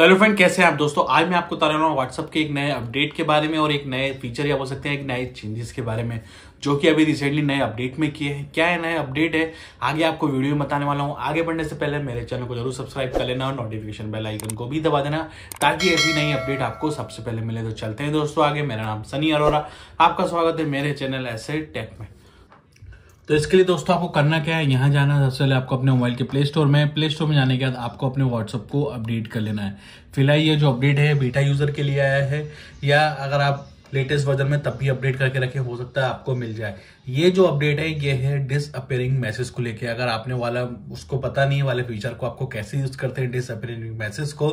तो hello friend कैसे हैं आप दोस्तों आज मैं आपको बता रहा हूँ व्हाट्सअप के एक नए अपडेट के बारे में और एक नए फीचर या बोल सकते हैं एक नए चेंजेस के बारे में जो कि अभी रिसेंटली नए अपडेट में किए हैं क्या है नए अपडेट है आगे आपको वीडियो में बताने वाला हूँ आगे बढ़ने से पहले मेरे चैनल को जरूर सब्सक्राइब कर लेना और नोटिफिकेशन बेल आइकन को भी दबा देना ताकि ऐसी नई अपडेट आपको सबसे पहले मिले तो चलते हैं दोस्तों आगे मेरा नाम सनी अरोरा आपका स्वागत है मेरे चैनल ऐसे टेक में तो इसके लिए दोस्तों आपको करना क्या है यहाँ जाना सबसे पहले आपको अपने मोबाइल के प्ले स्टोर में प्ले स्टोर में जाने के बाद आपको अपने व्हाट्सअप को अपडेट कर लेना है फिलहाल ये जो अपडेट है बीटा यूज़र के लिए आया है या अगर आप लेटेस्ट वर्जन में तब भी अपडेट करके रखे हो सकता है आपको मिल जाए ये जो अपडेट है ये है डिस अपेयरिंग मैसेज को लेके अगर आपने वाला उसको पता नहीं है वाले फीचर को आपको कैसे यूज करते हैं डिस अपेयरिंग मैसेज को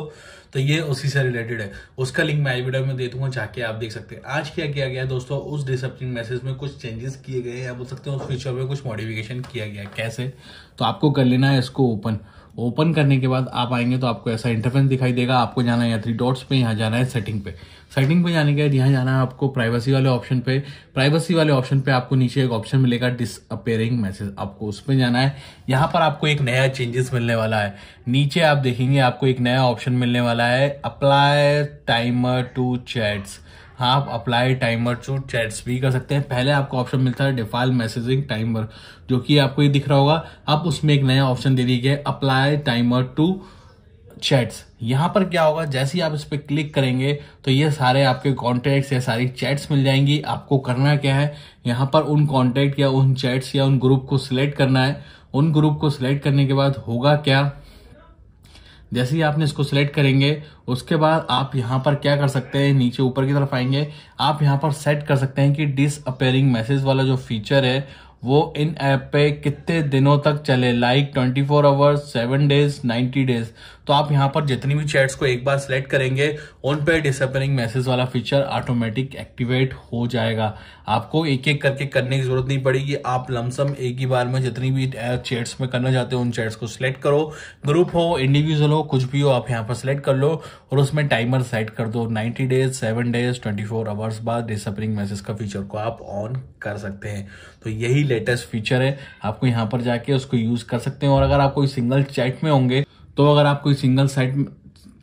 तो ये उसी से रिलेटेड है उसका लिंक मैं वीडियो में दे दूंगा जाके आप देख सकते हैं आज क्या किया गया दोस्तों उस डिस अपेयरिंग मैसेज में कुछ चेंजेस किए गए हैं बोल सकते हैं उस फीचर में कुछ मॉडिफिकेशन किया गया कैसे तो आपको कर लेना है इसको ओपन ओपन करने के बाद आप आएंगे तो आपको ऐसा इंटरफेंस दिखाई देगा आपको जाना है या थ्री डॉट्स पे यहाँ जाना है सेटिंग पे सेटिंग पे जाने के बाद यहाँ जाना है आपको प्राइवेसी वाले ऑप्शन पे प्राइवेसी वाले ऑप्शन पे आपको नीचे एक ऑप्शन मिलेगा डिसअपेयरिंग मैसेज आपको उस पर जाना है यहाँ पर आपको एक नया चेंजेस मिलने वाला है नीचे आप देखेंगे आपको एक नया ऑप्शन मिलने वाला है अप्लाई टाइमर टू चैट्स आप अप्लाई टाइमर टू चैट्स भी कर सकते हैं पहले आपको ऑप्शन मिलता है डिफाइल मैसेजिंग टाइमर जो कि आपको ये दिख रहा होगा अब उसमें एक नया ऑप्शन दे दिया गया अप्लाई टाइमर टू चैट्स यहाँ पर क्या होगा जैसे ही आप इस पर क्लिक करेंगे तो ये सारे आपके कॉन्टैक्ट्स या सारी चैट्स मिल जाएंगी आपको करना क्या है यहाँ पर उन कॉन्टैक्ट या उन चैट्स या उन ग्रुप को सिलेक्ट करना है उन ग्रुप को सिलेक्ट करने के बाद होगा क्या जैसे ही आपने इसको सिलेक्ट करेंगे उसके बाद आप यहाँ पर क्या कर सकते हैं नीचे ऊपर की तरफ आएंगे आप यहाँ पर सेट कर सकते हैं कि डिस अपेयरिंग मैसेज वाला जो फीचर है वो इन ऐप पे कितने दिनों तक चले like twenty four hours seven days ninety days तो आप यहाँ पर जितनी भी चैट्स को एक बार सेलेक्ट करेंगे उन पे डिसअपरिंग मैसेज वाला फीचर ऑटोमेटिक एक्टिवेट हो जाएगा आपको एक एक करके करने की जरूरत नहीं पड़ेगी आप लमसम एक ही बार में जितनी भी चैट्स में करना चाहते हो उन चैट्स को सिलेक्ट करो ग्रुप हो इंडिविजुअल हो कुछ भी हो आप यहाँ पर सिलेक्ट कर लो और उसमें टाइमर सेट कर दो ninety days seven days twenty four hours बाद डिसअपरिंग मैसेज का फीचर को आप ऑन कर सकते हैं तो यही लेटेस्ट फीचर है आपको यहाँ पर जाके उसको यूज कर सकते हैं और अगर आप कोई सिंगल चैट में होंगे तो अगर आप कोई सिंगल साइट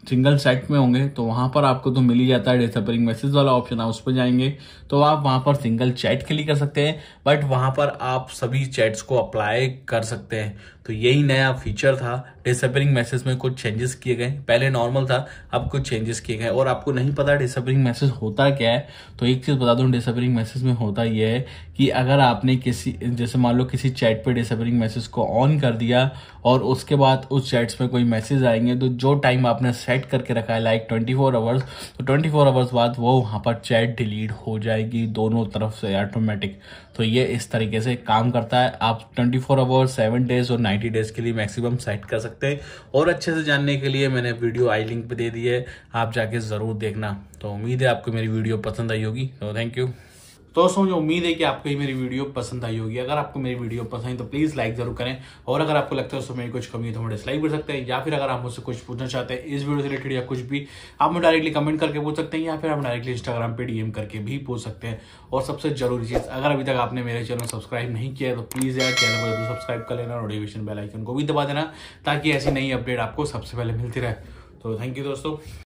सिंगल सेट में होंगे तो वहां पर आपको तो मिल ही जाता है डिसअपरिंग मैसेज वाला ऑप्शन है उस पर जाएंगे तो आप वहां पर सिंगल चैट के लिए कर सकते हैं बट वहां पर आप सभी चैट्स को अप्लाई कर सकते हैं तो यही नया फीचर था डिसअपरिंग मैसेज में कुछ चेंजेस किए गए पहले नॉर्मल था अब कुछ चेंजेस किए गए और आपको नहीं पता डिसअपरिंग मैसेज होता क्या है तो एक चीज़ बता दू डिसअपरिंग मैसेज में होता यह है कि अगर आपने किसी जैसे मान लो किसी चैट पर डिसअपरिंग मैसेज को ऑन कर दिया और उसके बाद उस चैट्स में कोई मैसेज आएंगे तो जो टाइम आपने सेट सेट करके रखा है लाइक ट्वेंटी फोर आवर्स तो ट्वेंटी फोर आवर्स बाद वो वहाँ पर चैट डिलीट हो जाएगी दोनों तरफ से ऑटोमेटिक तो ये इस तरीके से काम करता है आप twenty four hours seven days और नाइन्टी डेज के लिए मैक्सिमम सेट कर सकते हैं और अच्छे से जानने के लिए मैंने वीडियो आई लिंक पर दे दी है आप जाके ज़रूर देखना तो उम्मीद है आपको मेरी वीडियो पसंद आई होगी तो थैंक यू तो दोस्तों मुझे उम्मीद है कि आपको ये मेरी वीडियो पसंद आई होगी अगर आपको मेरी वीडियो पसंद आई तो प्लीज़ लाइक जरूर करें और अगर आपको लगता है उसमें मेरी कुछ कमी है तो हमें डिसलाइक कर सकते हैं या फिर अगर आप मुझसे कुछ पूछना चाहते हैं इस वीडियो से रिलेटेड या कुछ भी आप मुझे डायरेक्टली कमेंट करके पूछ सकते हैं या फिर आप डायरेक्टली इंस्टाग्राम पर डीएम करके भी पूछ सकते हैं और सबसे जरूरी चीज़ अगर अभी तक आपने मेरे चैनल सब्सक्राइब नहीं किया है तो प्लीज़ यार चैनल को जरूर सब्सक्राइब कर लेना नोटिफिकेशन बेलाइकन को भी दबा देना ताकि ऐसी नई अपडेट आपको सबसे पहले मिलती रहे तो थैंक यू दोस्तों